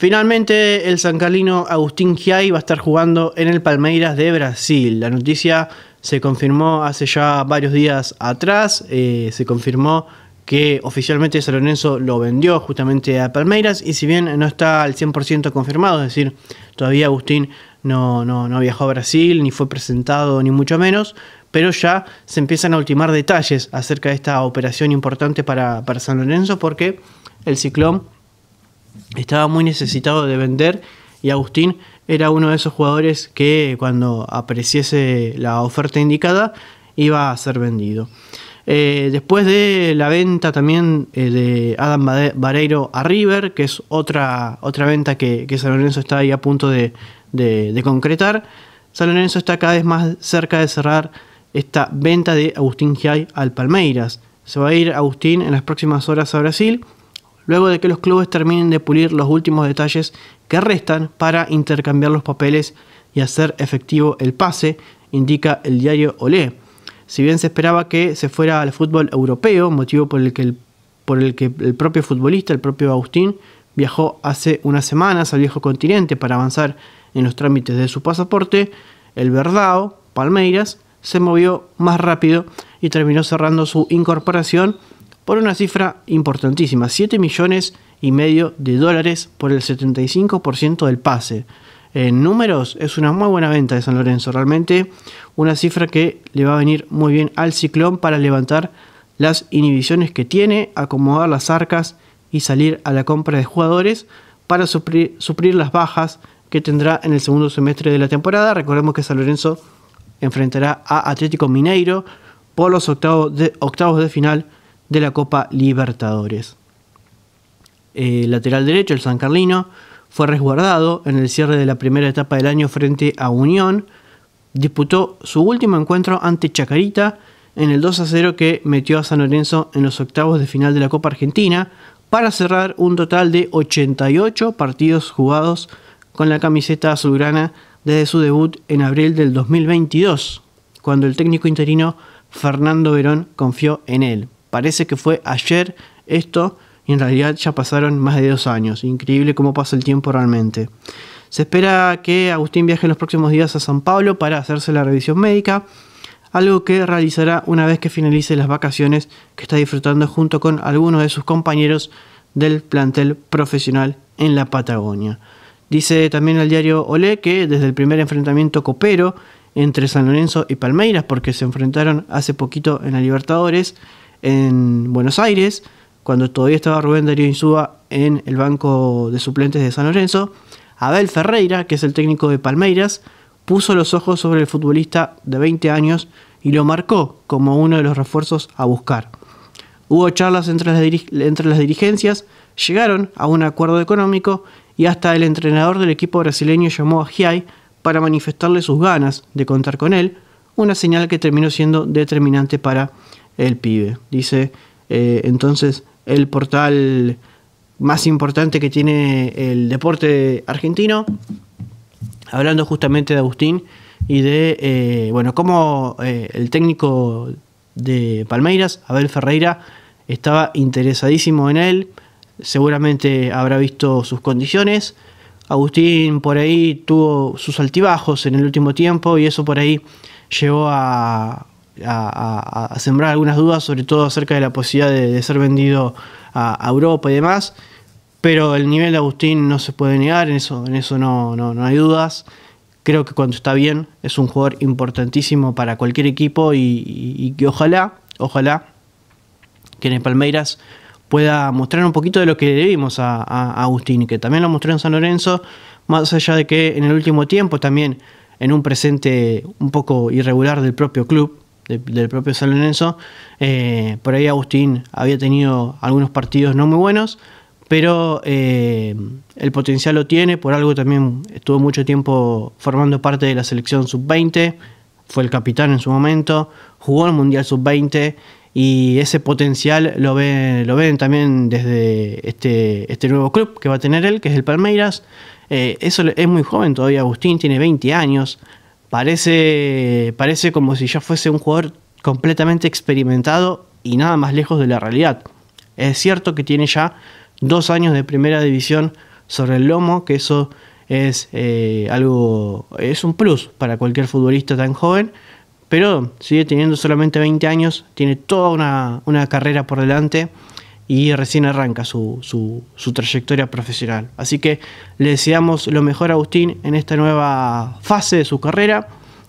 Finalmente, el San Carlino Agustín Giai va a estar jugando en el Palmeiras de Brasil. La noticia se confirmó hace ya varios días atrás. Eh, se confirmó que oficialmente San Lorenzo lo vendió justamente a Palmeiras. Y si bien no está al 100% confirmado, es decir, todavía Agustín no, no, no viajó a Brasil, ni fue presentado, ni mucho menos pero ya se empiezan a ultimar detalles acerca de esta operación importante para, para, San Lorenzo porque el ciclón estaba muy necesitado de vender y Agustín era uno de esos jugadores que cuando apareciese la oferta indicada iba a ser vendido. Eh, después de la venta también eh, de Adam Vareiro a River, que es otra, otra venta que, San Lorenzo está ahí a punto de, de, concretar, San Lorenzo está cada vez más cerca de cerrar esta venta de Agustín Giai al Palmeiras. Se va a ir Agustín en las próximas horas a Brasil luego de que los clubes terminen de pulir los últimos detalles que restan para intercambiar los papeles y hacer efectivo el pase, indica el diario Olé. Si bien se esperaba que se fuera al fútbol europeo, motivo por el que el, por el, que el propio futbolista, el propio Agustín, viajó hace unas semanas al viejo continente para avanzar en los trámites de su pasaporte, el Verdao, Palmeiras, se movió más rápido y terminó cerrando su incorporación por una cifra importantísima, 7 millones y medio de dólares por el 75% del pase. En números es una muy buena venta de San Lorenzo, realmente una cifra que le va a venir muy bien al ciclón para levantar las inhibiciones que tiene, acomodar las arcas y salir a la compra de jugadores para suplir, las bajas que tendrá en el segundo semestre de la temporada. Recordemos que San Lorenzo enfrentará a Atlético Mineiro por los octavos de, octavos de final de la Copa Libertadores. El lateral derecho, el San Carlino, fue resguardado en el cierre de la primera etapa del año frente a Unión. Disputó su último encuentro ante Chacarita en el 2 a 0 que metió a San Lorenzo en los octavos de final de la Copa Argentina para cerrar un total de 88 partidos jugados con la camiseta azulgrana desde su debut en abril del 2022, cuando el técnico interino Fernando Verón confió en él. Parece que fue ayer esto y en realidad ya pasaron más de dos años. Increíble cómo pasa el tiempo realmente. Se espera que Agustín viaje en los próximos días a San Pablo para hacerse la revisión médica, algo que realizará una vez que finalice las vacaciones que está disfrutando junto con algunos de sus compañeros del plantel profesional en la Patagonia. Dice también el diario Olé que desde el primer enfrentamiento copero entre San Lorenzo y Palmeiras, porque se enfrentaron hace poquito en la Libertadores, en Buenos Aires, cuando todavía estaba Rubén Darío Insúa en el banco de suplentes de San Lorenzo, Abel Ferreira, que es el técnico de Palmeiras, puso los ojos sobre el futbolista de 20 años y lo marcó como uno de los refuerzos a buscar. Hubo charlas entre las, entre las dirigencias, llegaron a un acuerdo económico y hasta el entrenador del equipo brasileño llamó a Giai para manifestarle sus ganas de contar con él, una señal que terminó siendo determinante para el pibe. Dice, eh, entonces, el portal más importante que tiene el deporte argentino, hablando justamente de Agustín y de, eh, bueno, cómo eh, el técnico de Palmeiras, Abel Ferreira, estaba interesadísimo en él, seguramente habrá visto sus condiciones. Agustín por ahí tuvo sus altibajos en el último tiempo y eso por ahí llevó a a, sembrar algunas dudas, sobre todo acerca de la posibilidad de, ser vendido a, Europa y demás. Pero el nivel de Agustín no se puede negar, en eso, no, hay dudas. Creo que cuando está bien es un jugador importantísimo para cualquier equipo y, que ojalá, ojalá que en el Palmeiras pueda mostrar un poquito de lo que le debimos a, a Agustín, que también lo mostró en San Lorenzo, más allá de que en el último tiempo también en un presente un poco irregular del propio club, del propio Salonenso. Eh, por ahí Agustín había tenido algunos partidos no muy buenos, pero eh, el potencial lo tiene, por algo también estuvo mucho tiempo formando parte de la selección sub-20, fue el capitán en su momento, jugó al Mundial sub-20 y ese potencial lo ven, lo ven también desde este, este nuevo club que va a tener él, que es el Palmeiras. Eh, eso es muy joven todavía, Agustín tiene 20 años, Parece, parece como si ya fuese un jugador completamente experimentado y nada más lejos de la realidad. Es cierto que tiene ya dos años de primera división sobre el lomo, que eso es eh, algo, es un plus para cualquier futbolista tan joven, pero sigue teniendo solamente 20 años, tiene toda una, una carrera por delante y recién arranca su, trayectoria profesional. Así que le deseamos lo mejor a Agustín en esta nueva fase de su carrera.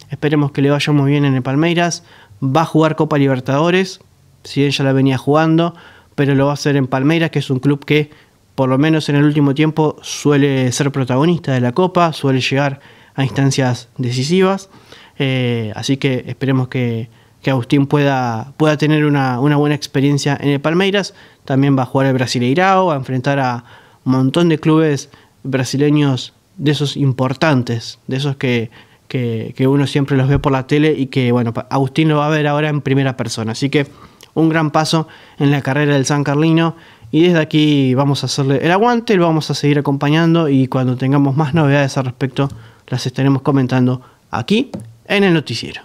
Esperemos que le vaya muy bien en el Palmeiras. Va a jugar Copa Libertadores, si bien ya la venía jugando, pero lo va a hacer en Palmeiras, que es un club que por lo menos en el último tiempo suele ser protagonista de la Copa, suele llegar a instancias decisivas. Eh, así que esperemos que, que Agustín pueda, pueda tener una, buena experiencia en el Palmeiras. También va a jugar el Brasileirao, va a enfrentar a un montón de clubes brasileños de esos importantes, de esos que, que, uno siempre los ve por la tele y que, bueno, Agustín lo va a ver ahora en primera persona. Así que un gran paso en la carrera del San Carlino y desde aquí vamos a hacerle el aguante, lo vamos a seguir acompañando y cuando tengamos más novedades al respecto las estaremos comentando aquí en el noticiero.